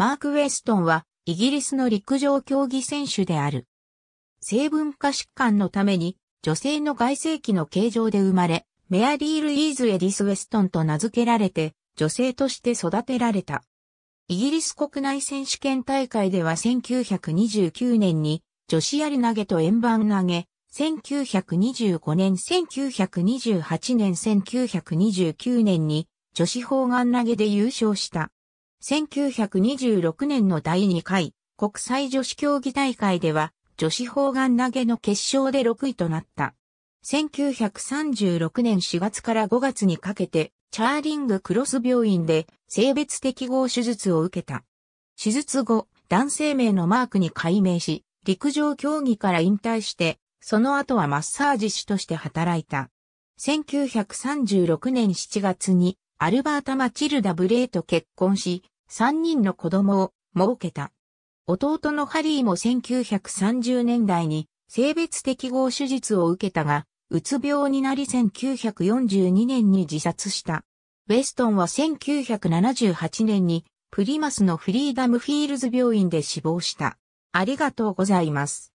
マーク・ウェストンはイギリスの陸上競技選手である。性文化疾患のために女性の外性期の形状で生まれ、メアリー・ルイーズ・エディス・ウェストンと名付けられて女性として育てられた。イギリス国内選手権大会では1929年に女子やり投げと円盤投げ、1925年、1928年、1929年に女子砲丸投げで優勝した。1926年の第2回国際女子競技大会では女子砲丸投げの決勝で6位となった。1936年4月から5月にかけてチャーリングクロス病院で性別適合手術を受けた。手術後、男性名のマークに改名し、陸上競技から引退して、その後はマッサージ師として働いた。1936年7月にアルバータ・マチルダ・ブレイと結婚し、3人の子供を設けた。弟のハリーも1930年代に性別適合手術を受けたが、うつ病になり1942年に自殺した。ウェストンは1978年にプリマスのフリーダムフィールズ病院で死亡した。ありがとうございます。